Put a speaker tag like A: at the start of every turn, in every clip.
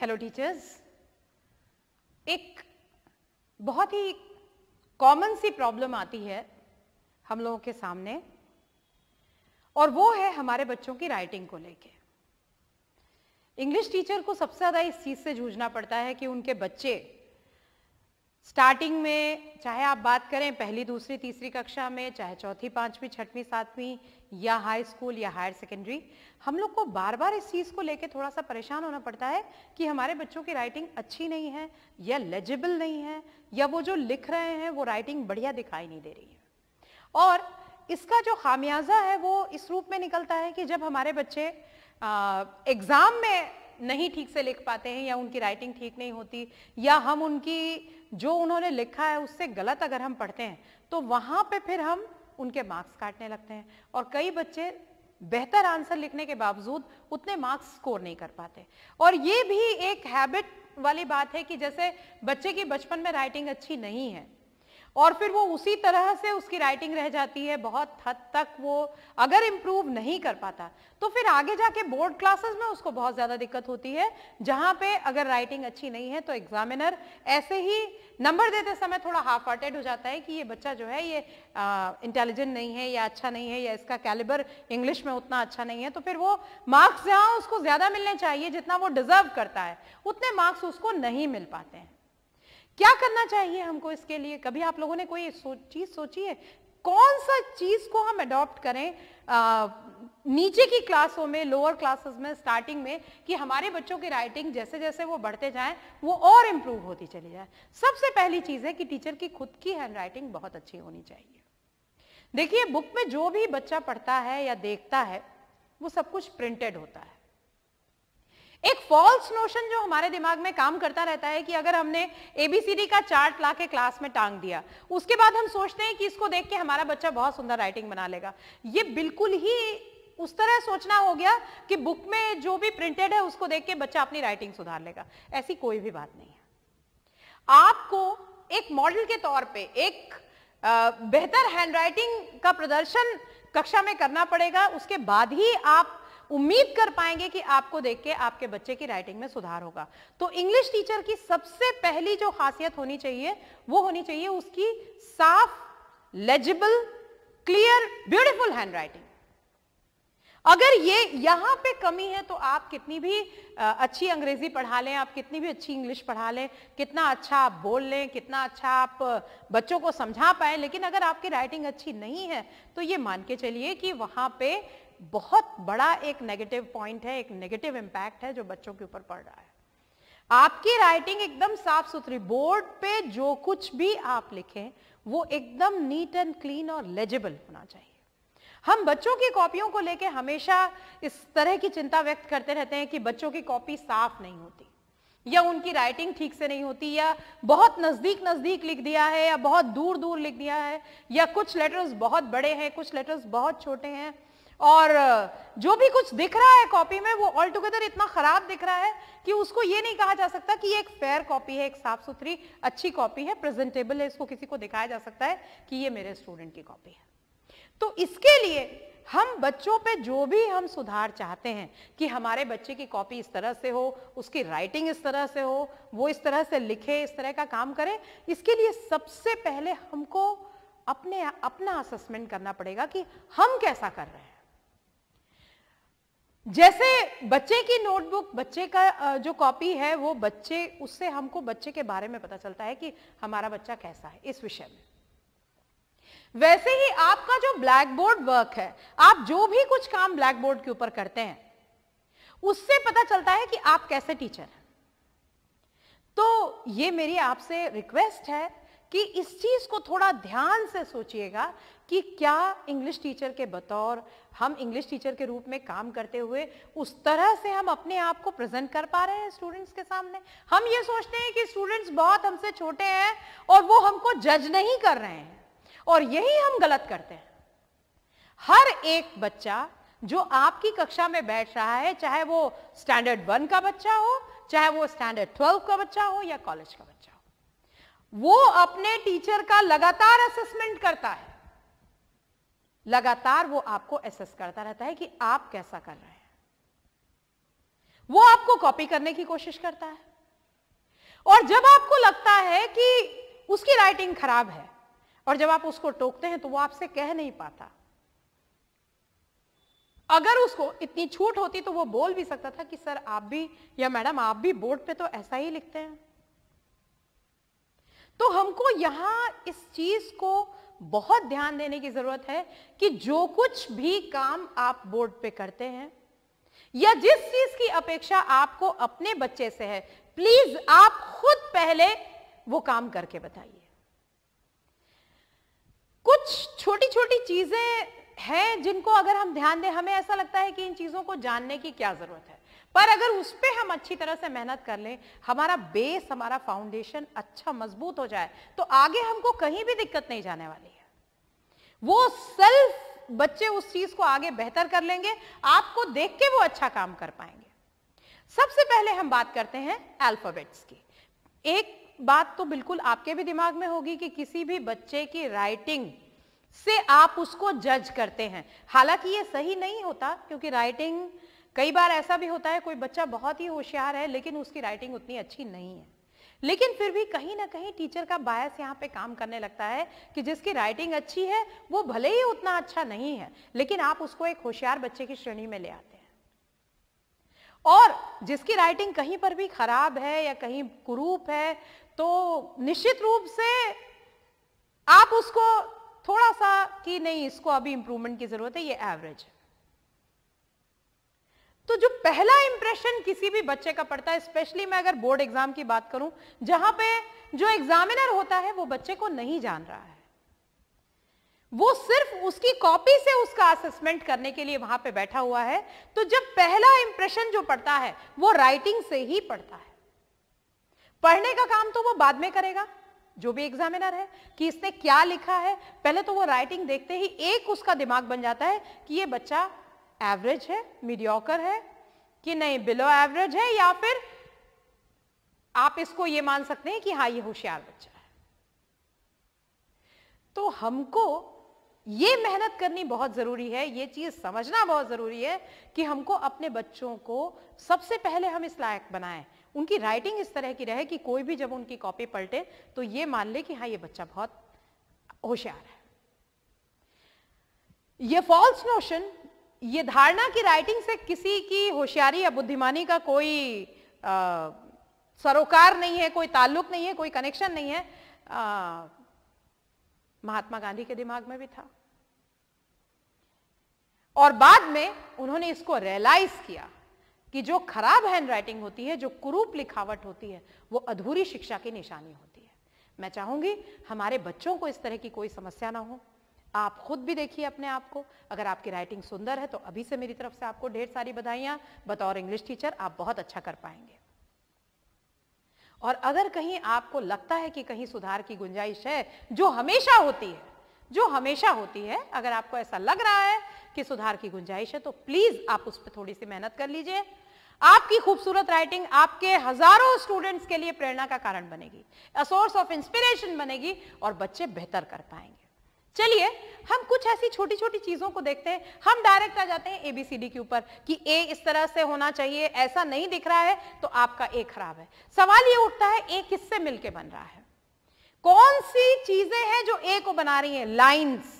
A: Hello teachers एक बहुत ही common सी problem आती है हम लोगों के सामने और वो है हमारे बच्चों की राइटिंग को लेके इंग्लिश टीचर को सबसे ज़्यादा इस चीज़ से जूझना पड़ता है कि उनके बच्चे स्टार्टिंग में चाहे आप बात करें पहली दूसरी तीसरी कक्षा में चाहे चौथी पांचवी छठवीं सातवीं या हाई स्कूल या हायर सेकेंडरी हम लोग को बार बार इस चीज़ को लेकर थोड़ा सा परेशान होना पड़ता है कि हमारे बच्चों की राइटिंग अच्छी नहीं है या लेजिबल नहीं है या वो जो लिख रहे हैं वो राइटिंग बढ़िया दिखाई नहीं दे रही है और इसका जो खामियाजा है वो इस रूप में निकलता है कि जब हमारे बच्चे एग्ज़ाम में नहीं ठीक से लिख पाते हैं या उनकी राइटिंग ठीक नहीं होती या हम उनकी जो उन्होंने लिखा है उससे गलत अगर हम पढ़ते हैं तो वहाँ पे फिर हम उनके मार्क्स काटने लगते हैं और कई बच्चे बेहतर आंसर लिखने के बावजूद उतने मार्क्स स्कोर नहीं कर पाते और ये भी एक हैबिट वाली बात है कि जैसे बच्चे की बचपन में राइटिंग अच्छी नहीं है और फिर वो उसी तरह से उसकी राइटिंग रह जाती है बहुत हद तक वो अगर इम्प्रूव नहीं कर पाता तो फिर आगे जाके बोर्ड क्लासेस में उसको बहुत ज़्यादा दिक्कत होती है जहाँ पे अगर राइटिंग अच्छी नहीं है तो एग्जामिनर ऐसे ही नंबर देते समय थोड़ा हाफ हार्टेड हो जाता है कि ये बच्चा जो है ये इंटेलिजेंट नहीं है या अच्छा नहीं है या इसका कैलिबर इंग्लिश में उतना अच्छा नहीं है तो फिर वो मार्क्स जहाँ उसको ज़्यादा मिलने चाहिए जितना वो डिजर्व करता है उतने मार्क्स उसको नहीं मिल पाते हैं क्या करना चाहिए हमको इसके लिए कभी आप लोगों ने कोई चीज सोची है कौन सा चीज को हम अडॉप्ट करें आ, नीचे की क्लासों में लोअर क्लासेस में स्टार्टिंग में कि हमारे बच्चों की राइटिंग जैसे जैसे वो बढ़ते जाएं वो और इम्प्रूव होती चली जाए सबसे पहली चीज़ है कि टीचर की खुद की हैंड राइटिंग बहुत अच्छी होनी चाहिए देखिए बुक में जो भी बच्चा पढ़ता है या देखता है वो सब कुछ प्रिंटेड होता है एक फॉल्स नोशन जो हमारे दिमाग में काम करता रहता है कि अगर हमने एबीसीडी का चार्ट ला के क्लास में टांग दिया उसके बाद हम सोचते हैं कि इसको देख के हमारा बच्चा बहुत सुंदर राइटिंग बना लेगा ये बिल्कुल ही उस तरह सोचना हो गया कि बुक में जो भी प्रिंटेड है उसको देख के बच्चा अपनी राइटिंग सुधार लेगा ऐसी कोई भी बात नहीं है आपको एक मॉडल के तौर पे एक बेहतर हैंडराइटिंग का प्रदर्शन कक्षा में करना पड़ेगा उसके बाद ही आप उम्मीद कर पाएंगे कि आपको देख के आपके बच्चे की राइटिंग में सुधार होगा तो इंग्लिश टीचर की सबसे पहली जो खासियत होनी चाहिए वो होनी चाहिए उसकी साफ legible clear beautiful handwriting अगर ये यहां पे कमी है तो आप कितनी भी अच्छी अंग्रेजी पढ़ा लें आप कितनी भी अच्छी इंग्लिश पढ़ा लें कितना अच्छा आप बोल लें कितना अच्छा आप बच्चों को समझा पाए लेकिन अगर आपकी राइटिंग अच्छी नहीं है तो ये मान के चलिए कि वहां पे बहुत बड़ा एक नेगेटिव पॉइंट है एक नेगेटिव इंपैक्ट है जो बच्चों के ऊपर पड़ रहा है आपकी राइटिंग एकदम साफ सुथरी बोर्ड पे जो कुछ भी आप लिखें वो एकदम नीट एंड क्लीन और लेजेबल होना चाहिए हम बच्चों की कॉपियों को लेके हमेशा इस तरह की चिंता व्यक्त करते रहते हैं कि बच्चों की कॉपी साफ नहीं होती या उनकी राइटिंग ठीक से नहीं होती या बहुत नज़दीक नज़दीक लिख दिया है या बहुत दूर दूर लिख दिया है या कुछ लेटर्स बहुत बड़े हैं कुछ लेटर्स बहुत छोटे हैं और जो भी कुछ दिख रहा है कॉपी में वो ऑल टुगेदर इतना खराब दिख रहा है कि उसको ये नहीं कहा जा सकता कि ये एक फेयर कॉपी है एक साफ सुथरी अच्छी कॉपी है प्रेजेंटेबल है इसको किसी को दिखाया जा सकता है कि ये मेरे स्टूडेंट की कॉपी है तो इसके लिए हम बच्चों पे जो भी हम सुधार चाहते हैं कि हमारे बच्चे की कॉपी इस तरह से हो उसकी राइटिंग इस तरह से हो वो इस तरह से लिखे इस तरह का काम करे इसके लिए सबसे पहले हमको अपने अपना असेसमेंट करना पड़ेगा कि हम कैसा कर रहे हैं जैसे बच्चे की नोटबुक बच्चे का जो कॉपी है वो बच्चे उससे हमको बच्चे के बारे में पता चलता है कि हमारा बच्चा कैसा है इस विषय में वैसे ही आपका जो ब्लैक बोर्ड वर्क है आप जो भी कुछ काम ब्लैक बोर्ड के ऊपर करते हैं उससे पता चलता है कि आप कैसे टीचर हैं तो ये मेरी आपसे रिक्वेस्ट है कि इस चीज को थोड़ा ध्यान से सोचिएगा कि क्या इंग्लिश टीचर के बतौर हम इंग्लिश टीचर के रूप में काम करते हुए उस तरह से हम अपने आप को प्रेजेंट कर पा रहे हैं स्टूडेंट्स के सामने हम ये सोचते हैं कि स्टूडेंट्स बहुत हमसे छोटे हैं और वो हमको जज नहीं कर रहे हैं और यही हम गलत करते हैं हर एक बच्चा जो आपकी कक्षा में बैठ रहा है चाहे वो स्टैंडर्ड वन का बच्चा हो चाहे वो स्टैंडर्ड ट्वेल्व का बच्चा हो या कॉलेज का वो अपने टीचर का लगातार असेसमेंट करता है लगातार वो आपको एसेस करता रहता है कि आप कैसा कर रहे हैं वो आपको कॉपी करने की कोशिश करता है और जब आपको लगता है कि उसकी राइटिंग खराब है और जब आप उसको टोकते हैं तो वो आपसे कह नहीं पाता अगर उसको इतनी छूट होती तो वो बोल भी सकता था कि सर आप भी या मैडम आप भी बोर्ड पे तो ऐसा ही लिखते हैं तो हमको यहां इस चीज को बहुत ध्यान देने की जरूरत है कि जो कुछ भी काम आप बोर्ड पे करते हैं या जिस चीज की अपेक्षा आपको अपने बच्चे से है प्लीज आप खुद पहले वो काम करके बताइए कुछ छोटी छोटी चीजें हैं जिनको अगर हम ध्यान दें हमें ऐसा लगता है कि इन चीजों को जानने की क्या जरूरत है पर अगर उस पर हम अच्छी तरह से मेहनत कर लें हमारा बेस हमारा फाउंडेशन अच्छा मजबूत हो जाए तो आगे हमको कहीं भी दिक्कत नहीं जाने वाली है वो सेल्फ बच्चे उस चीज को आगे बेहतर कर लेंगे आपको देख के वो अच्छा काम कर पाएंगे सबसे पहले हम बात करते हैं अल्फाबेट्स की एक बात तो बिल्कुल आपके भी दिमाग में होगी कि किसी भी बच्चे की राइटिंग से आप उसको जज करते हैं हालांकि ये सही नहीं होता क्योंकि राइटिंग कई बार ऐसा भी होता है कोई बच्चा बहुत ही होशियार है लेकिन उसकी राइटिंग उतनी अच्छी नहीं है लेकिन फिर भी कहीं ना कहीं टीचर का बायस यहाँ पे काम करने लगता है कि जिसकी राइटिंग अच्छी है वो भले ही उतना अच्छा नहीं है लेकिन आप उसको एक होशियार बच्चे की श्रेणी में ले आते हैं और जिसकी राइटिंग कहीं पर भी खराब है या कहीं कुरूप है तो निश्चित रूप से आप उसको थोड़ा सा कि नहीं इसको अभी इंप्रूवमेंट की जरूरत है ये एवरेज है तो जो पहला इंप्रेशन किसी भी बच्चे का पड़ता है स्पेशली मैं अगर बोर्ड एग्जाम की बात करूं जहां पे जो एग्जामिनर होता है वो बच्चे को नहीं जान रहा है वो सिर्फ उसकी कॉपी से उसका असेसमेंट करने के लिए वहां पे बैठा हुआ है तो जब पहला इंप्रेशन जो पड़ता है वो राइटिंग से ही पड़ता है पढ़ने का काम तो वो बाद में करेगा जो भी एग्जामिनर है कि इसने क्या लिखा है पहले तो वो राइटिंग देखते ही एक उसका दिमाग बन जाता है कि ये बच्चा एवरेज है मीडियोकर है कि नहीं बिलो एवरेज है या फिर आप इसको ये मान सकते हैं कि हाँ ये होशियार बच्चा है तो हमको ये मेहनत करनी बहुत जरूरी है ये चीज समझना बहुत जरूरी है कि हमको अपने बच्चों को सबसे पहले हम इस लायक बनाएं उनकी राइटिंग इस तरह की रहे कि कोई भी जब उनकी कॉपी पलटे तो ये मान ले कि हाँ ये बच्चा बहुत होशियार है ये फॉल्स नोशन ये धारणा की राइटिंग से किसी की होशियारी या बुद्धिमानी का कोई आ, सरोकार नहीं है कोई ताल्लुक नहीं है कोई कनेक्शन नहीं है आ, महात्मा गांधी के दिमाग में भी था और बाद में उन्होंने इसको रियलाइज किया कि जो खराब हैंड राइटिंग होती है जो कुरूप लिखावट होती है वो अधूरी शिक्षा की निशानी होती है मैं चाहूंगी हमारे बच्चों को इस तरह की कोई समस्या ना हो आप खुद भी देखिए अपने आप को अगर आपकी राइटिंग सुंदर है तो अभी से मेरी तरफ से आपको ढेर सारी बधाइयां बतौर इंग्लिश टीचर आप बहुत अच्छा कर पाएंगे और अगर कहीं आपको लगता है कि कहीं सुधार की गुंजाइश है जो हमेशा होती है जो हमेशा होती है अगर आपको ऐसा लग रहा है कि सुधार की गुंजाइश है तो प्लीज आप उस पर थोड़ी सी मेहनत कर लीजिए आपकी खूबसूरत राइटिंग आपके हजारों स्टूडेंट्स के लिए प्रेरणा का कारण बनेगी सोर्स ऑफ इंस्पिरेशन बनेगी और बच्चे बेहतर कर पाएंगे चलिए हम कुछ ऐसी छोटी छोटी चीजों को देखते हैं हम डायरेक्ट आ जाते हैं एबीसीडी के ऊपर कि ए इस तरह से होना चाहिए ऐसा नहीं दिख रहा है तो आपका ए खराब है सवाल ये उठता है ए किससे मिलके बन रहा है कौन सी चीजें हैं जो ए को बना रही हैं लाइंस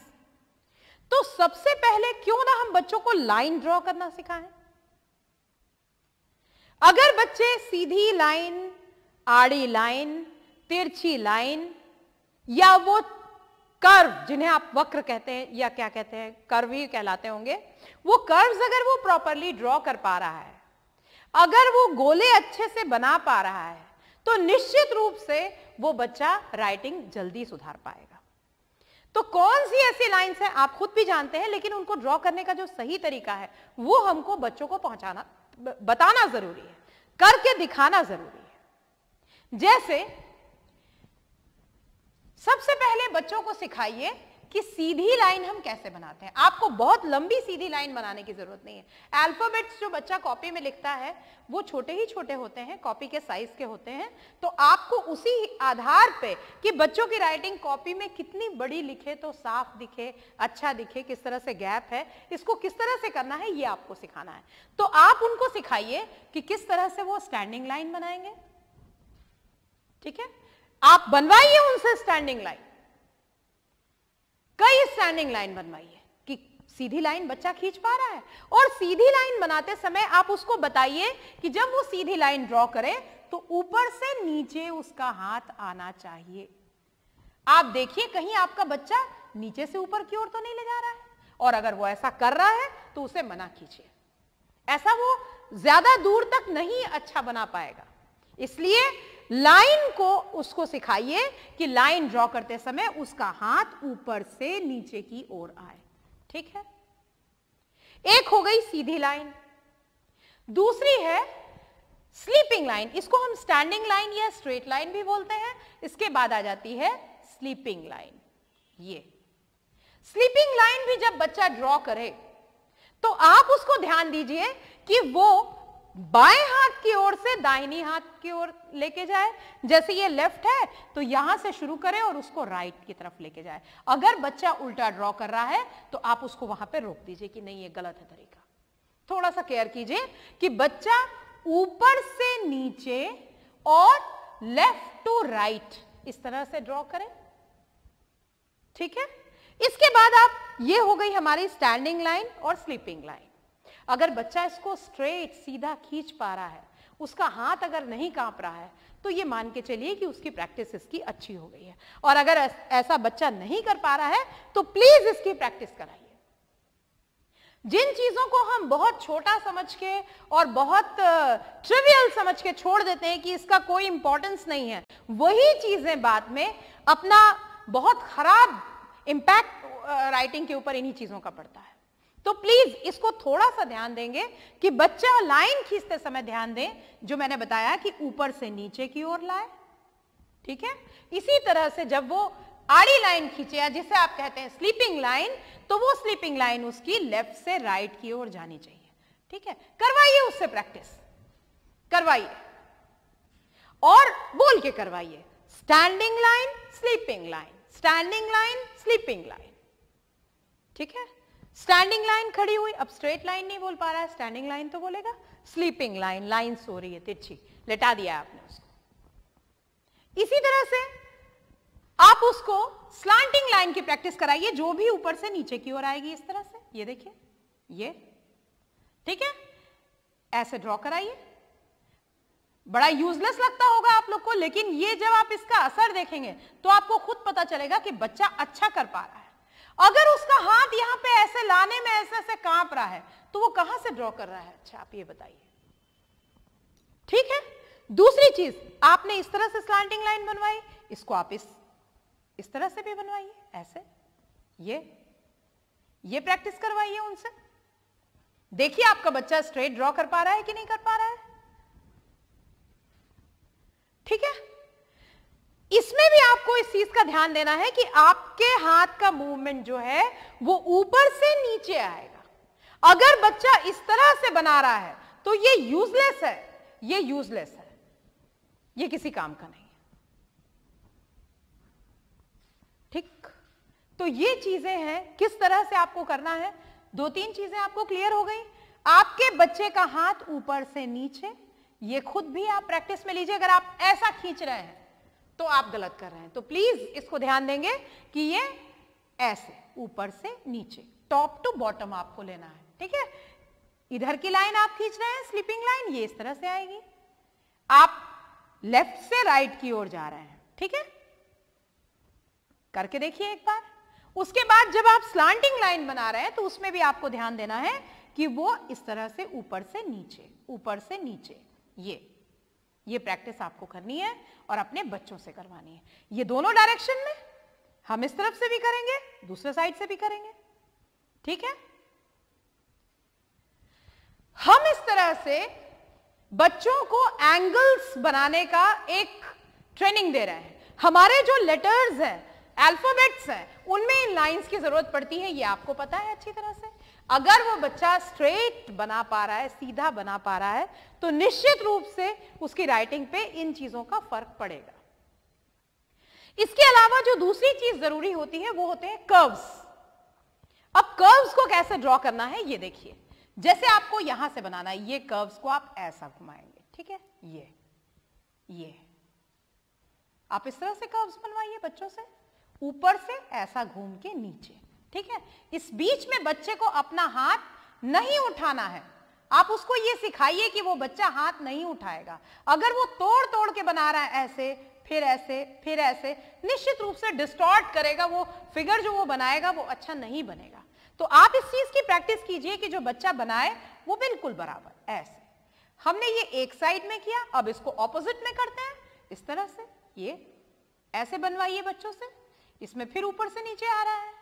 A: तो सबसे पहले क्यों ना हम बच्चों को लाइन ड्रॉ करना सिखाएं अगर बच्चे सीधी लाइन आड़ी लाइन तिरछी लाइन या वो कर्व जिन्हें आप वक्र कहते हैं या क्या कहते हैं कर्व ही कहलाते होंगे वो कर्व अगर वो प्रॉपरली ड्रॉ कर पा रहा है अगर वो गोले अच्छे से बना पा रहा है तो निश्चित रूप से वो बच्चा राइटिंग जल्दी सुधार पाएगा तो कौन सी ऐसी लाइंस है आप खुद भी जानते हैं लेकिन उनको ड्रॉ करने का जो सही तरीका है वो हमको बच्चों को पहुंचाना बताना जरूरी है करके दिखाना जरूरी है जैसे सबसे पहले बच्चों को सिखाइए कि सीधी लाइन हम कैसे बनाते हैं आपको बहुत लंबी सीधी लाइन बनाने की जरूरत नहीं है अल्फाबेट्स जो बच्चा कॉपी में लिखता है वो छोटे ही छोटे होते हैं कॉपी के साइज के होते हैं तो आपको उसी आधार पे कि बच्चों की राइटिंग कॉपी में कितनी बड़ी लिखे तो साफ दिखे अच्छा दिखे किस तरह से गैप है इसको किस तरह से करना है ये आपको सिखाना है तो आप उनको सिखाइए कि किस तरह से वो स्टैंडिंग लाइन बनाएंगे ठीक है आप बनवाइए उनसे स्टैंडिंग लाइन कई स्टैंडिंग लाइन बनवाइए कि सीधी लाइन बच्चा खींच पा रहा है और सीधी लाइन बनाते समय आप उसको बताइए कि जब वो सीधी लाइन ड्रॉ करे तो ऊपर से नीचे उसका हाथ आना चाहिए आप देखिए कहीं आपका बच्चा नीचे से ऊपर की ओर तो नहीं ले जा रहा है और अगर वो ऐसा कर रहा है तो उसे मना कीजिए ऐसा वो ज्यादा दूर तक नहीं अच्छा बना पाएगा इसलिए लाइन को उसको सिखाइए कि लाइन ड्रॉ करते समय उसका हाथ ऊपर से नीचे की ओर आए ठीक है एक हो गई सीधी लाइन दूसरी है स्लीपिंग लाइन इसको हम स्टैंडिंग लाइन या स्ट्रेट लाइन भी बोलते हैं इसके बाद आ जाती है स्लीपिंग लाइन ये स्लीपिंग लाइन भी जब बच्चा ड्रॉ करे तो आप उसको ध्यान दीजिए कि वो बाएं हाथ की ओर से दाहिनी हाथ की ओर लेके जाए जैसे ये लेफ्ट है तो यहां से शुरू करें और उसको राइट की तरफ लेके जाए अगर बच्चा उल्टा ड्रॉ कर रहा है तो आप उसको वहां पर रोक दीजिए कि नहीं ये गलत है तरीका थोड़ा सा केयर कीजिए कि बच्चा ऊपर से नीचे और लेफ्ट टू राइट इस तरह से ड्रॉ करें ठीक है इसके बाद आप ये हो गई हमारी स्टैंडिंग लाइन और स्लीपिंग लाइन अगर बच्चा इसको स्ट्रेट सीधा खींच पा रहा है उसका हाथ अगर नहीं कांप रहा है तो ये मान के चलिए कि उसकी प्रैक्टिस इसकी अच्छी हो गई है और अगर ऐसा बच्चा नहीं कर पा रहा है तो प्लीज इसकी प्रैक्टिस कराइए जिन चीजों को हम बहुत छोटा समझ के और बहुत ट्रिवियल समझ के छोड़ देते हैं कि इसका कोई इंपॉर्टेंस नहीं है वही चीजें बाद में अपना बहुत खराब इंपैक्ट राइटिंग के ऊपर इन्हीं चीजों का पड़ता है तो प्लीज इसको थोड़ा सा ध्यान देंगे कि बच्चा लाइन खींचते समय ध्यान दें जो मैंने बताया कि ऊपर से नीचे की ओर लाए ठीक है इसी तरह से जब वो आड़ी लाइन खींचे या जिसे आप कहते हैं स्लीपिंग लाइन तो वो स्लीपिंग लाइन उसकी लेफ्ट से राइट की ओर जानी चाहिए ठीक है करवाइए उससे प्रैक्टिस करवाइए और बोल के करवाइए standing line sleeping line standing line sleeping line ठीक है स्टैंडिंग लाइन खड़ी हुई अब स्ट्रेट लाइन नहीं बोल पा रहा है स्टैंडिंग लाइन तो बोलेगा स्लीपिंग लाइन लाइन सो रही है तिरछी लेटा दिया आपने उसको इसी तरह से आप उसको स्लांटिंग लाइन की प्रैक्टिस कराइए जो भी ऊपर से नीचे की ओर आएगी इस तरह से ये देखिए ये ठीक है ऐसे ड्रॉ कराइए बड़ा यूजलेस लगता होगा आप लोग को लेकिन ये जब आप इसका असर देखेंगे तो आपको खुद पता चलेगा कि बच्चा अच्छा कर पा रहा है अगर उसका हाथ यहां पे ऐसे लाने में ऐसे ऐसे कांप रहा है तो वो कहां से ड्रॉ कर रहा है अच्छा आप ये बताइए ठीक है दूसरी चीज आपने इस तरह से स्लांटिंग लाइन बनवाई इसको आप इस इस तरह से भी बनवाइए ऐसे ये ये प्रैक्टिस करवाइए उनसे देखिए आपका बच्चा स्ट्रेट ड्रॉ कर पा रहा है कि नहीं कर पा रहा है ठीक है इसमें भी आपको इस चीज का ध्यान देना है कि आपके हाथ का मूवमेंट जो है वो ऊपर से नीचे आएगा अगर बच्चा इस तरह से बना रहा है तो ये यूजलेस है ये यूजलेस है ये किसी काम का नहीं है ठीक तो ये चीजें हैं किस तरह से आपको करना है दो तीन चीजें आपको क्लियर हो गई आपके बच्चे का हाथ ऊपर से नीचे ये खुद भी आप प्रैक्टिस में लीजिए अगर आप ऐसा खींच रहे हैं तो आप गलत कर रहे हैं तो प्लीज इसको ध्यान देंगे कि ये ऐसे ऊपर से नीचे टॉप टू बॉटम आपको लेना है ठीक है इधर की लाइन आप खींच रहे हैं स्लीपिंग लाइन ये इस तरह से आएगी आप लेफ्ट से राइट की ओर जा रहे हैं ठीक है करके देखिए एक बार उसके बाद जब आप स्लांटिंग लाइन बना रहे हैं तो उसमें भी आपको ध्यान देना है कि वो इस तरह से ऊपर से नीचे ऊपर से नीचे ये ये प्रैक्टिस आपको करनी है और अपने बच्चों से करवानी है ये दोनों डायरेक्शन में हम इस तरफ से भी करेंगे दूसरे साइड से भी करेंगे ठीक है हम इस तरह से बच्चों को एंगल्स बनाने का एक ट्रेनिंग दे रहे हैं हमारे जो लेटर्स हैं अल्फाबेट्स हैं उनमें इन लाइंस की जरूरत पड़ती है ये आपको पता है अच्छी तरह से अगर वो बच्चा स्ट्रेट बना पा रहा है सीधा बना पा रहा है तो निश्चित रूप से उसकी राइटिंग पे इन चीजों का फर्क पड़ेगा इसके अलावा जो दूसरी चीज जरूरी होती है वो होते हैं कर्व्स अब कर्व्स को कैसे ड्रॉ करना है ये देखिए जैसे आपको यहां से बनाना है ये कर्व्स को आप ऐसा घुमाएंगे ठीक है ये ये आप इस तरह से कर्व्स बनवाइए बच्चों से ऊपर से ऐसा घूम के नीचे ठीक है इस बीच में बच्चे को अपना हाथ नहीं उठाना है आप उसको ये सिखाइए कि वो बच्चा हाथ नहीं उठाएगा अगर वो तोड़ तोड़ के बना रहा है ऐसे फिर ऐसे फिर ऐसे निश्चित रूप से डिस्टॉर्ट करेगा वो फिगर जो वो बनाएगा वो अच्छा नहीं बनेगा तो आप इस चीज की प्रैक्टिस कीजिए कि जो बच्चा बनाए वो बिल्कुल बराबर ऐसे हमने ये एक साइड में किया अब इसको ऑपोजिट में करते हैं इस तरह से ये ऐसे बनवाइए बच्चों से इसमें फिर ऊपर से नीचे आ रहा है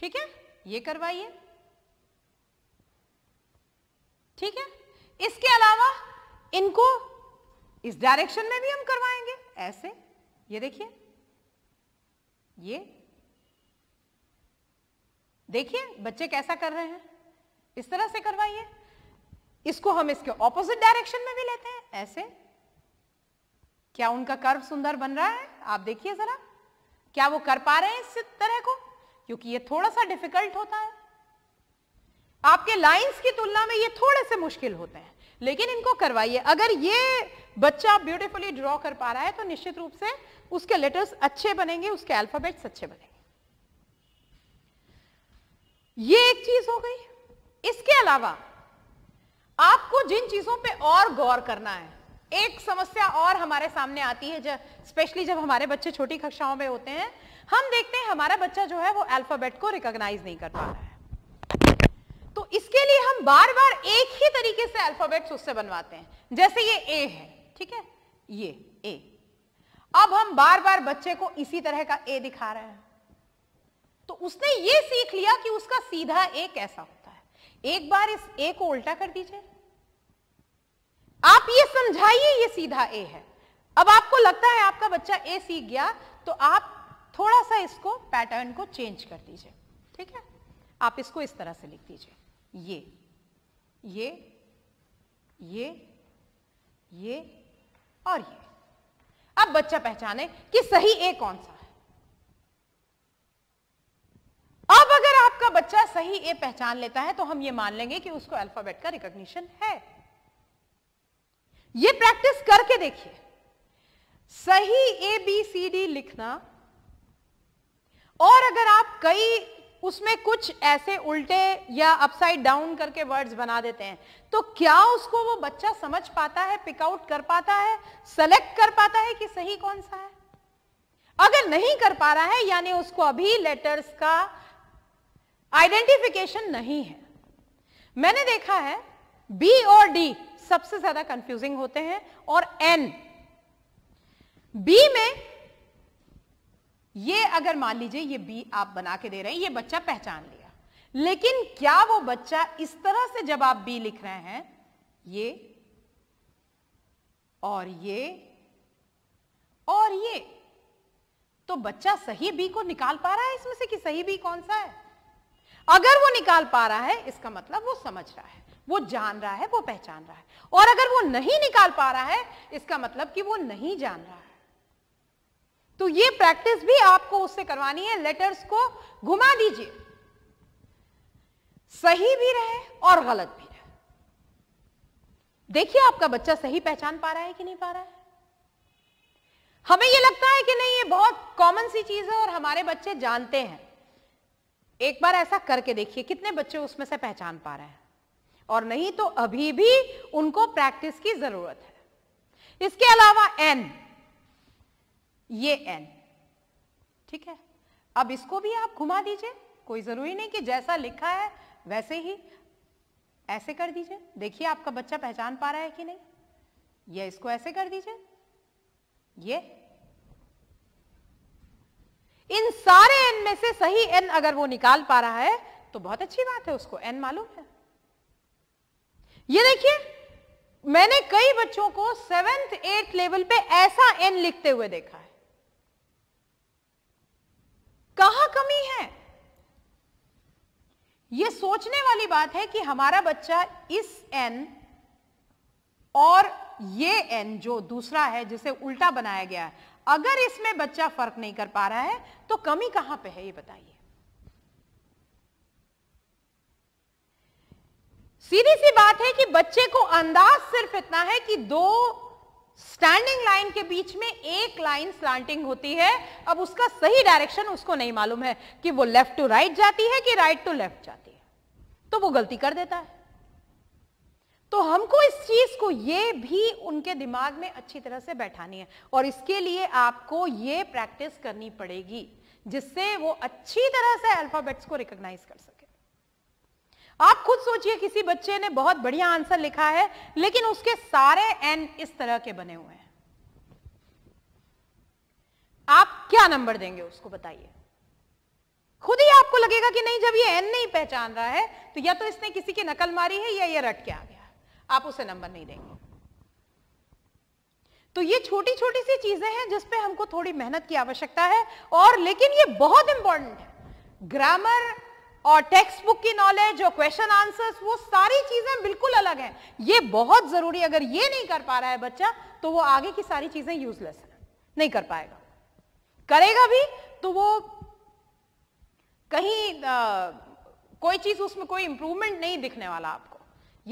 A: ठीक है ये करवाइए ठीक है इसके अलावा इनको इस डायरेक्शन में भी हम करवाएंगे ऐसे ये देखिए ये देखिए बच्चे कैसा कर रहे हैं इस तरह से करवाइए इसको हम इसके ऑपोजिट डायरेक्शन में भी लेते हैं ऐसे क्या उनका कर्व सुंदर बन रहा है आप देखिए जरा क्या वो कर पा रहे हैं इस तरह को क्योंकि ये थोड़ा सा डिफिकल्ट होता है आपके लाइंस की तुलना में ये थोड़े से मुश्किल होते हैं लेकिन इनको करवाइए अगर ये बच्चा ब्यूटीफुली ड्रॉ कर पा रहा है तो निश्चित रूप से उसके लेटर्स अच्छे बनेंगे उसके अल्फाबेट्स अच्छे बनेंगे ये एक चीज हो गई इसके अलावा आपको जिन चीजों पे और गौर करना है एक समस्या और हमारे सामने आती है स्पेशली जब हमारे बच्चे छोटी कक्षाओं में होते हैं हम देखते हैं हमारा बच्चा जो है वो अल्फाबेट को रिकॉग्नाइज नहीं कर पा रहा है तो इसके लिए हम बार बार एक ही तरीके से अल्फाबेट उससे बनवाते हैं जैसे ये ए है ठीक है ये ए अब हम बार बार बच्चे को इसी तरह का ए दिखा रहे हैं तो उसने ये सीख लिया कि उसका सीधा ए कैसा होता है एक बार इस ए को उल्टा कर दीजिए आप ये समझाइए ये सीधा ए है अब आपको लगता है आपका बच्चा ए सीख गया तो आप थोड़ा सा इसको पैटर्न को चेंज कर दीजिए ठीक है आप इसको इस तरह से लिख दीजिए ये ये ये ये और ये अब बच्चा पहचाने कि सही ए कौन सा है अब अगर आपका बच्चा सही ए पहचान लेता है तो हम ये मान लेंगे कि उसको अल्फाबेट का रिकॉग्निशन है ये प्रैक्टिस करके देखिए सही ए बी सी डी लिखना और अगर आप कई उसमें कुछ ऐसे उल्टे या अपसाइड डाउन करके वर्ड्स बना देते हैं तो क्या उसको वो बच्चा समझ पाता है पिकआउट कर पाता है सेलेक्ट कर पाता है कि सही कौन सा है अगर नहीं कर पा रहा है यानी उसको अभी लेटर्स का आइडेंटिफिकेशन नहीं है मैंने देखा है बी और डी सबसे ज्यादा कंफ्यूजिंग होते हैं और एन बी में ये अगर मान लीजिए ये बी आप बना के दे रहे हैं ये बच्चा पहचान लिया लेकिन क्या वो बच्चा इस तरह से जब आप बी लिख रहे हैं ये और ये और ये तो बच्चा सही बी को निकाल पा रहा है इसमें से कि सही बी कौन सा है अगर वो निकाल पा रहा है इसका मतलब वो समझ रहा है वो जान रहा है वो पहचान रहा है और अगर वो नहीं निकाल पा रहा है इसका मतलब कि वो नहीं जान रहा है तो ये प्रैक्टिस भी आपको उससे करवानी है लेटर्स को घुमा दीजिए सही भी रहे और गलत भी रहे देखिए आपका बच्चा सही पहचान पा रहा है कि नहीं पा रहा है हमें ये लगता है कि नहीं ये बहुत कॉमन सी चीज है और हमारे बच्चे जानते हैं एक बार ऐसा करके देखिए कितने बच्चे उसमें से पहचान पा रहे हैं और नहीं तो अभी भी उनको प्रैक्टिस की जरूरत है इसके अलावा एन ये एन ठीक है अब इसको भी आप घुमा दीजिए कोई ज़रूरी नहीं कि जैसा लिखा है वैसे ही ऐसे कर दीजिए देखिए आपका बच्चा पहचान पा रहा है कि नहीं ये इसको ऐसे कर दीजिए ये इन सारे एन में से सही एन अगर वो निकाल पा रहा है तो बहुत अच्छी बात है उसको एन मालूम है ये देखिए मैंने कई बच्चों को सेवेंथ एट लेवल पे ऐसा एन लिखते हुए देखा है कहां कमी है यह सोचने वाली बात है कि हमारा बच्चा इस एन और ये एन जो दूसरा है जिसे उल्टा बनाया गया है अगर इसमें बच्चा फर्क नहीं कर पा रहा है तो कमी कहां पे है ये बताइए सीधी सी बात है कि बच्चे को अंदाज सिर्फ इतना है कि दो स्टैंडिंग लाइन के बीच में एक लाइन स्लांटिंग होती है अब उसका सही डायरेक्शन उसको नहीं मालूम है कि वो लेफ्ट टू राइट जाती है कि राइट टू लेफ्ट जाती है तो वो गलती कर देता है तो हमको इस चीज को ये भी उनके दिमाग में अच्छी तरह से बैठानी है और इसके लिए आपको ये प्रैक्टिस करनी पड़ेगी जिससे वो अच्छी तरह से अल्फाबेट्स को रिकॉग्नाइज कर सके आप खुद सोचिए किसी बच्चे ने बहुत बढ़िया आंसर लिखा है लेकिन उसके सारे एन इस तरह के बने हुए हैं आप क्या नंबर देंगे उसको बताइए खुद ही आपको लगेगा कि नहीं जब ये एन नहीं पहचान रहा है तो या तो इसने किसी की नकल मारी है या ये रट के आ गया आप उसे नंबर नहीं देंगे तो ये छोटी छोटी सी चीजें हैं जिसपे हमको थोड़ी मेहनत की आवश्यकता है और लेकिन ये बहुत इंपॉर्टेंट है ग्रामर और टेक्स्ट बुक की नॉलेज और क्वेश्चन आंसर्स वो सारी चीजें बिल्कुल अलग हैं ये बहुत जरूरी अगर ये नहीं कर पा रहा है बच्चा तो वो आगे की सारी चीजें यूजलेस है नहीं कर पाएगा करेगा भी तो वो कहीं आ, कोई चीज उसमें कोई इंप्रूवमेंट नहीं दिखने वाला आपको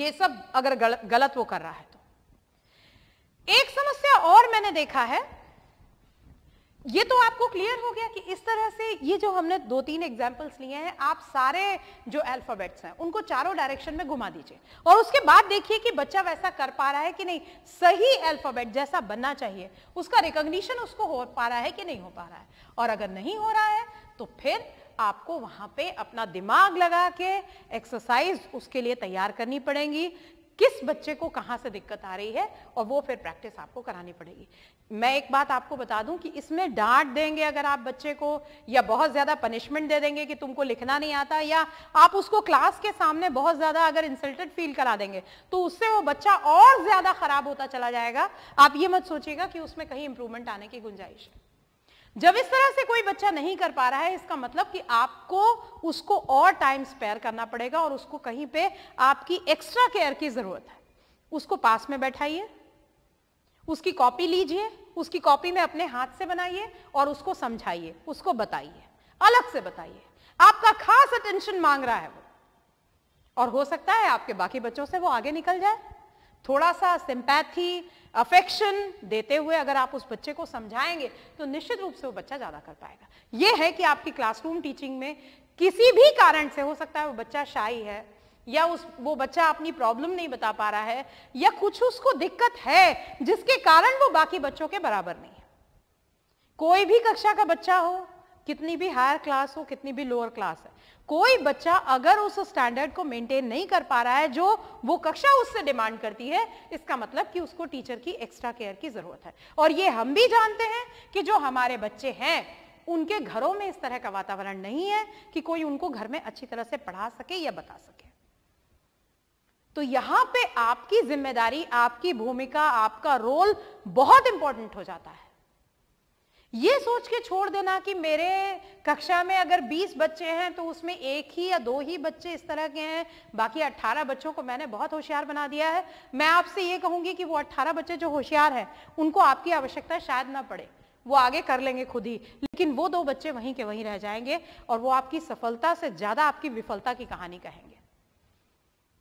A: ये सब अगर गलत वो कर रहा है तो एक समस्या और मैंने देखा है ये तो आपको क्लियर हो गया कि इस तरह से ये जो हमने दो तीन एग्जाम्पल्स लिए हैं आप सारे जो अल्फाबेट्स हैं उनको चारों डायरेक्शन में घुमा दीजिए और उसके बाद देखिए कि बच्चा वैसा कर पा रहा है कि नहीं सही अल्फाबेट जैसा बनना चाहिए उसका रिकॉग्निशन उसको हो पा रहा है कि नहीं हो पा रहा है और अगर नहीं हो रहा है तो फिर आपको वहां पे अपना दिमाग लगा के एक्सरसाइज उसके लिए तैयार करनी पड़ेगी किस बच्चे को कहाँ से दिक्कत आ रही है और वो फिर प्रैक्टिस आपको करानी पड़ेगी मैं एक बात आपको बता दूं कि इसमें डांट देंगे अगर आप बच्चे को या बहुत ज़्यादा पनिशमेंट दे देंगे कि तुमको लिखना नहीं आता या आप उसको क्लास के सामने बहुत ज़्यादा अगर इंसल्टेड फील करा देंगे तो उससे वो बच्चा और ज़्यादा ख़राब होता चला जाएगा आप ये मत सोचिएगा कि उसमें कहीं इंप्रूवमेंट आने की गुंजाइश है जब इस तरह से कोई बच्चा नहीं कर पा रहा है इसका मतलब कि आपको उसको और टाइम स्पेयर करना पड़ेगा और उसको कहीं पे आपकी एक्स्ट्रा केयर की जरूरत है उसको पास में बैठाइए उसकी कॉपी लीजिए उसकी कॉपी में अपने हाथ से बनाइए और उसको समझाइए उसको बताइए अलग से बताइए आपका खास अटेंशन मांग रहा है वो और हो सकता है आपके बाकी बच्चों से वो आगे निकल जाए थोड़ा सा सिंपैथी अफेक्शन देते हुए अगर आप उस बच्चे को समझाएंगे तो निश्चित रूप से वो बच्चा ज़्यादा कर पाएगा ये है कि आपकी क्लासरूम टीचिंग में किसी भी कारण से हो सकता है वो बच्चा शाही है या उस वो बच्चा अपनी प्रॉब्लम नहीं बता पा रहा है या कुछ उसको दिक्कत है जिसके कारण वो बाकी बच्चों के बराबर नहीं है कोई भी कक्षा का बच्चा हो कितनी भी हायर क्लास हो कितनी भी लोअर क्लास है कोई बच्चा अगर उस स्टैंडर्ड को मेंटेन नहीं कर पा रहा है जो वो कक्षा उससे डिमांड करती है इसका मतलब कि उसको टीचर की एक्स्ट्रा केयर की जरूरत है और ये हम भी जानते हैं कि जो हमारे बच्चे हैं उनके घरों में इस तरह का वातावरण नहीं है कि कोई उनको घर में अच्छी तरह से पढ़ा सके या बता सके तो यहां पे आपकी जिम्मेदारी आपकी भूमिका आपका रोल बहुत इंपॉर्टेंट हो जाता है ये सोच के छोड़ देना कि मेरे कक्षा में अगर 20 बच्चे हैं तो उसमें एक ही या दो ही बच्चे इस तरह के हैं बाकी 18 बच्चों को मैंने बहुत होशियार बना दिया है मैं आपसे ये कहूंगी कि वो 18 बच्चे जो होशियार हैं उनको आपकी आवश्यकता शायद ना पड़े वो आगे कर लेंगे खुद ही लेकिन वो दो बच्चे वहीं के वहीं रह जाएंगे और वो आपकी सफलता से ज़्यादा आपकी विफलता की कहानी कहेंगे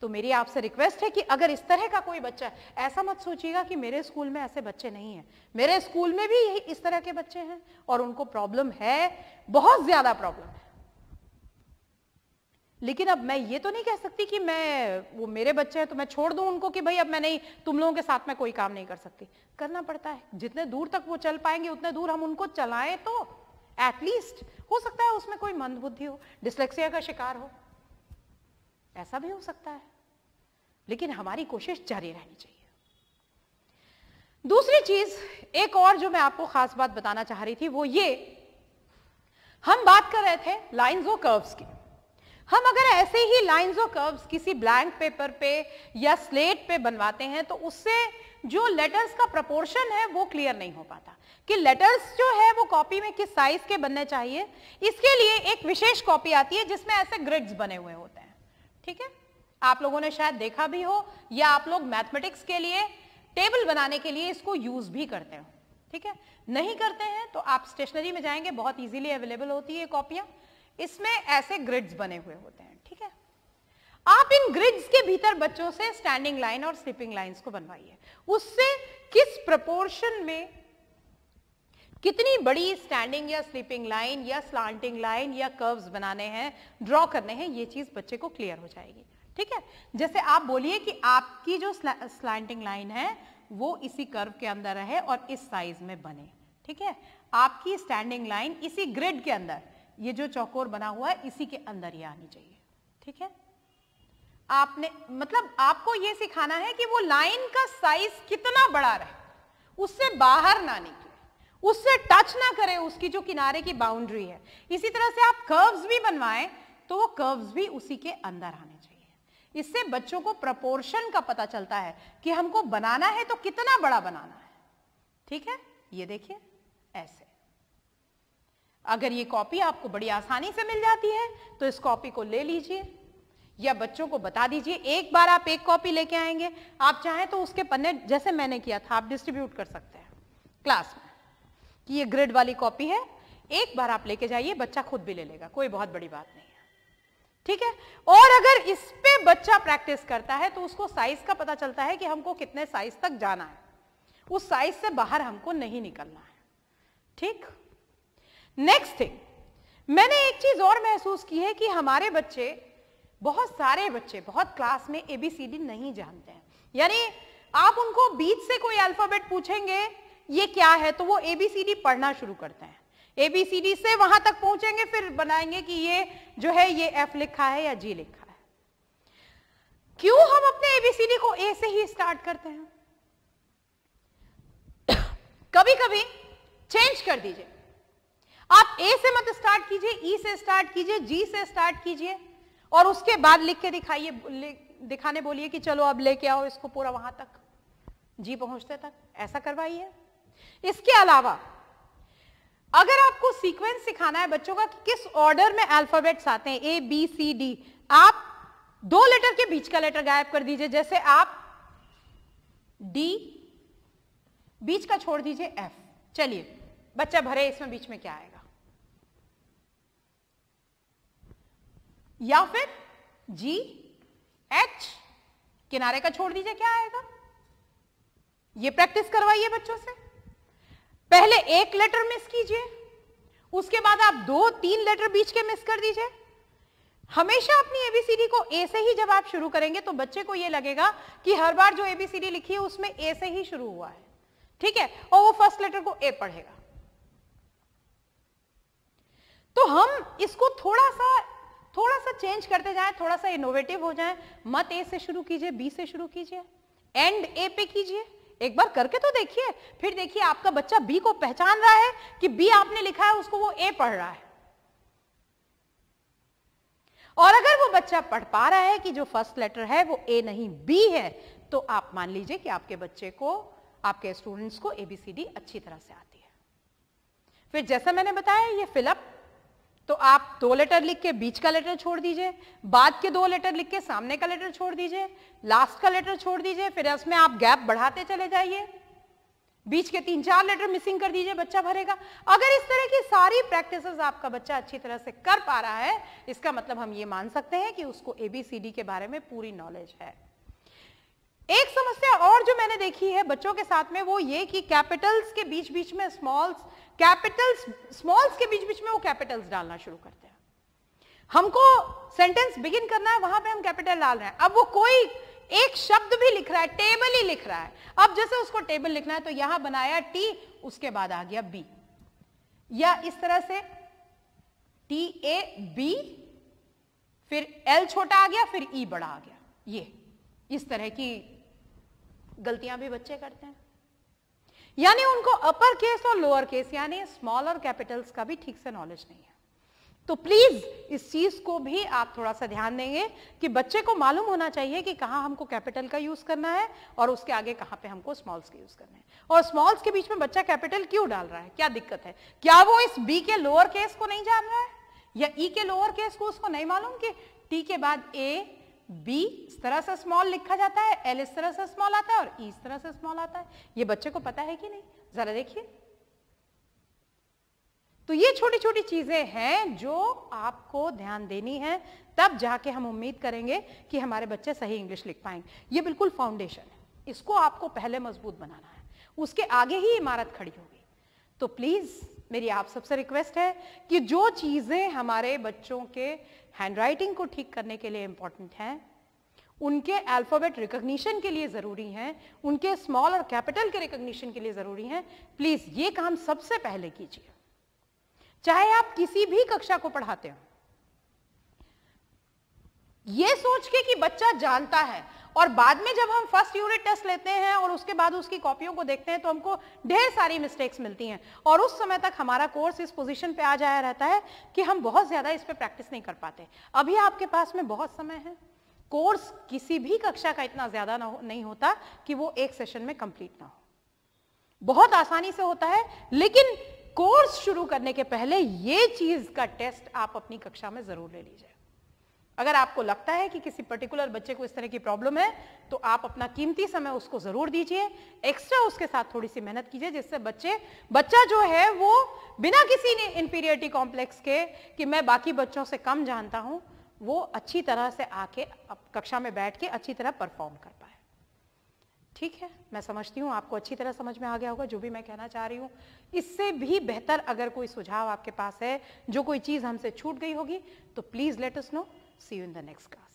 A: तो मेरी आपसे रिक्वेस्ट है कि अगर इस तरह का कोई बच्चा है ऐसा मत सोचिएगा कि मेरे स्कूल में ऐसे बच्चे नहीं हैं मेरे स्कूल में भी यही इस तरह के बच्चे हैं और उनको प्रॉब्लम है बहुत ज़्यादा प्रॉब्लम लेकिन अब मैं ये तो नहीं कह सकती कि मैं वो मेरे बच्चे हैं तो मैं छोड़ दूं उनको कि भाई अब मैं नहीं तुम लोगों के साथ मैं कोई काम नहीं कर सकती करना पड़ता है जितने दूर तक वो चल पाएंगे उतने दूर हम उनको चलाएं तो एटलीस्ट हो सकता है उसमें कोई मंदबुद्धि हो डिस्लेक्सिया का शिकार हो ऐसा भी हो सकता है लेकिन हमारी कोशिश जारी रहनी चाहिए दूसरी चीज एक और जो मैं आपको खास बात बताना चाह रही थी वो ये हम बात कर रहे थे लाइंस और कर्व्स की हम अगर ऐसे ही लाइंस और कर्व्स किसी ब्लैंक पेपर पे या स्लेट पे बनवाते हैं तो उससे जो लेटर्स का प्रपोर्शन है वो क्लियर नहीं हो पाता कि लेटर्स जो है वो कॉपी में किस साइज के बनने चाहिए इसके लिए एक विशेष कॉपी आती है जिसमें ऐसे ग्रिड्स बने हुए होते हैं ठीक है आप लोगों ने शायद देखा भी हो या आप लोग मैथमेटिक्स के लिए टेबल बनाने के लिए इसको यूज भी करते हो ठीक है नहीं करते हैं तो आप स्टेशनरी में जाएंगे बहुत इजीली अवेलेबल होती है कॉपियां इसमें ऐसे ग्रिड्स बने हुए होते हैं ठीक है आप इन ग्रिड्स के भीतर बच्चों से स्टैंडिंग लाइन और स्लीपिंग लाइन को बनवाइए उससे किस प्रपोर्शन में कितनी बड़ी स्टैंडिंग या स्लीपिंग लाइन या स्लांटिंग लाइन या कर्व्स बनाने हैं ड्रॉ करने हैं ये चीज बच्चे को क्लियर हो जाएगी ठीक है जैसे आप बोलिए कि आपकी जो स्लैंडिंग लाइन है वो इसी कर्व के अंदर रहे और इस साइज में बने ठीक है आपकी स्टैंडिंग लाइन इसी ग्रिड के अंदर ये जो चौकोर बना हुआ है इसी के अंदर ही आनी चाहिए ठीक है आपने मतलब आपको ये सिखाना है कि वो लाइन का साइज कितना बड़ा रहे उससे बाहर ना निकले उससे टच ना करें उसकी जो किनारे की बाउंड्री है इसी तरह से आप कर्व्स भी बनवाएं तो वो कर्व्स भी उसी के अंदर आने चाहिए इससे बच्चों को प्रपोर्शन का पता चलता है कि हमको बनाना है तो कितना बड़ा बनाना है ठीक है ये देखिए ऐसे अगर ये कॉपी आपको बड़ी आसानी से मिल जाती है तो इस कॉपी को ले लीजिए या बच्चों को बता दीजिए एक बार आप एक कॉपी लेके आएंगे आप चाहें तो उसके पन्ने जैसे मैंने किया था आप डिस्ट्रीब्यूट कर सकते हैं क्लास में कि ये ग्रेड वाली कॉपी है एक बार आप लेके जाइए बच्चा खुद भी ले लेगा कोई बहुत बड़ी बात नहीं ठीक है और अगर इस पे बच्चा प्रैक्टिस करता है तो उसको साइज का पता चलता है कि हमको कितने साइज तक जाना है उस साइज से बाहर हमको नहीं निकलना है ठीक नेक्स्ट थिंग मैंने एक चीज और महसूस की है कि हमारे बच्चे बहुत सारे बच्चे बहुत क्लास में एबीसीडी नहीं जानते हैं यानी आप उनको बीच से कोई अल्फाबेट पूछेंगे ये क्या है तो वो एबीसीडी पढ़ना शुरू करते हैं एबीसीडी से वहां तक पहुंचेंगे फिर बनाएंगे कि ये जो है ये एफ लिखा है या जी लिखा है क्यों हम अपने एबीसीडी को ए से ही स्टार्ट करते हैं कभी कभी चेंज कर दीजिए आप ए से मत स्टार्ट कीजिए ई e से स्टार्ट कीजिए जी से स्टार्ट कीजिए और उसके बाद लिख के दिखाइए दिखाने बोलिए कि चलो अब लेके आओ इसको पूरा वहां तक जी पहुंचते तक ऐसा करवाइए इसके अलावा अगर आपको सीक्वेंस सिखाना है बच्चों का कि किस ऑर्डर में अल्फाबेट्स आते हैं ए बी सी डी आप दो लेटर के बीच का लेटर गायब कर दीजिए जैसे आप डी बीच का छोड़ दीजिए एफ चलिए बच्चा भरे इसमें बीच में क्या आएगा या फिर जी एच किनारे का छोड़ दीजिए क्या आएगा ये प्रैक्टिस करवाइए बच्चों से पहले एक लेटर मिस कीजिए उसके बाद आप दो तीन लेटर बीच के मिस कर दीजिए हमेशा अपनी एबीसीडी को ए से ही जब आप शुरू करेंगे तो बच्चे को यह लगेगा कि हर बार जो एबीसीडी लिखी है उसमें ए से ही शुरू हुआ है ठीक है और वो फर्स्ट लेटर को ए पढ़ेगा तो हम इसको थोड़ा सा थोड़ा सा चेंज करते जाएं थोड़ा सा इनोवेटिव हो जाएं मत ए से शुरू कीजिए बी से शुरू कीजिए एंड ए पे कीजिए एक बार करके तो देखिए फिर देखिए आपका बच्चा बी को पहचान रहा है कि बी आपने लिखा है उसको वो ए पढ़ रहा है और अगर वो बच्चा पढ़ पा रहा है कि जो फर्स्ट लेटर है वो ए नहीं बी है तो आप मान लीजिए कि आपके बच्चे को आपके स्टूडेंट्स को एबीसीडी अच्छी तरह से आती है फिर जैसा मैंने बताया ये फिलअप तो आप दो लेटर लिख के बीच का लेटर छोड़ दीजिए बाद के दो लेटर लिख के सामने का लेटर छोड़ दीजिए लास्ट का लेटर छोड़ दीजिए फिर उसमें आप गैप बढ़ाते चले जाइए बीच के तीन चार लेटर मिसिंग कर दीजिए बच्चा भरेगा अगर इस तरह की सारी प्रैक्टिस आपका बच्चा अच्छी तरह से कर पा रहा है इसका मतलब हम ये मान सकते हैं कि उसको एबीसीडी के बारे में पूरी नॉलेज है एक समस्या और जो मैंने देखी है बच्चों के साथ में वो ये कि कैपिटल्स के बीच बीच में स्मॉल्स कैपिटल्स स्मॉल्स के बीच बीच में वो कैपिटल्स डालना शुरू करते हैं हमको सेंटेंस बिगिन करना है वहां पे हम कैपिटल डाल रहे हैं अब वो कोई एक शब्द भी लिख रहा है टेबल ही लिख रहा है अब जैसे उसको टेबल लिखना है तो यहां बनाया टी उसके बाद आ गया बी या इस तरह से टी ए बी फिर एल छोटा आ गया फिर ई e बड़ा आ गया ये इस तरह की गलतियां भी बच्चे करते हैं यानी उनको अपर केस और लोअर केस यानी स्मॉल और कैपिटल्स का भी ठीक से नॉलेज नहीं है तो प्लीज इस चीज को भी आप थोड़ा सा ध्यान देंगे कि बच्चे को मालूम होना चाहिए कि कहां हमको कैपिटल का यूज करना है और उसके आगे कहां पे हमको स्मॉल्स का यूज करना है और स्मॉल्स के बीच में बच्चा कैपिटल क्यों डाल रहा है क्या दिक्कत है क्या वो इस बी के लोअर केस को नहीं जान रहा है या ई e के लोअर केस को उसको नहीं मालूम कि टी के बाद ए बी इस तरह से स्मॉल लिखा जाता है एल इस तरह से स्मॉल आता है और ई e इस तरह से स्मॉल आता है ये बच्चे को पता है कि नहीं जरा देखिए तो ये छोटी छोटी चीजें हैं जो आपको ध्यान देनी है तब जाके हम उम्मीद करेंगे कि हमारे बच्चे सही इंग्लिश लिख पाएंगे ये बिल्कुल फाउंडेशन है इसको आपको पहले मजबूत बनाना है उसके आगे ही इमारत खड़ी होगी तो प्लीज़ मेरी आप सबसे रिक्वेस्ट है कि जो चीज़ें हमारे बच्चों के हैंडराइटिंग को ठीक करने के लिए इंपॉर्टेंट हैं उनके अल्फ़ाबेट रिकॉग्निशन के लिए ज़रूरी हैं उनके स्मॉल और कैपिटल के रिकॉग्निशन के लिए ज़रूरी हैं प्लीज़ ये काम सबसे पहले कीजिए चाहे आप किसी भी कक्षा को पढ़ाते हो ये सोच के कि बच्चा जानता है और बाद में जब हम फर्स्ट यूनिट टेस्ट लेते हैं और उसके बाद उसकी कॉपियों को देखते हैं तो हमको ढेर सारी मिस्टेक्स मिलती हैं और उस समय तक हमारा कोर्स इस पोजीशन पे आ जाया रहता है कि हम बहुत ज़्यादा इस पर प्रैक्टिस नहीं कर पाते अभी आपके पास में बहुत समय है कोर्स किसी भी कक्षा का इतना ज़्यादा हो, नहीं होता कि वो एक सेशन में कंप्लीट ना हो बहुत आसानी से होता है लेकिन कोर्स शुरू करने के पहले ये चीज़ का टेस्ट आप अपनी कक्षा में ज़रूर ले लीजिए अगर आपको लगता है कि किसी पर्टिकुलर बच्चे को इस तरह की प्रॉब्लम है तो आप अपना कीमती समय उसको ज़रूर दीजिए एक्स्ट्रा उसके साथ थोड़ी सी मेहनत कीजिए जिससे बच्चे बच्चा जो है वो बिना किसी ने इंपीरियरिटी कॉम्प्लेक्स के कि मैं बाकी बच्चों से कम जानता हूं वो अच्छी तरह से आके कक्षा में बैठ के अच्छी तरह परफॉर्म कर पाए ठीक है मैं समझती हूँ आपको अच्छी तरह समझ में आ गया होगा जो भी मैं कहना चाह रही हूँ इससे भी बेहतर अगर कोई सुझाव आपके पास है जो कोई चीज़ हमसे छूट गई होगी तो please let us know See you in the next class.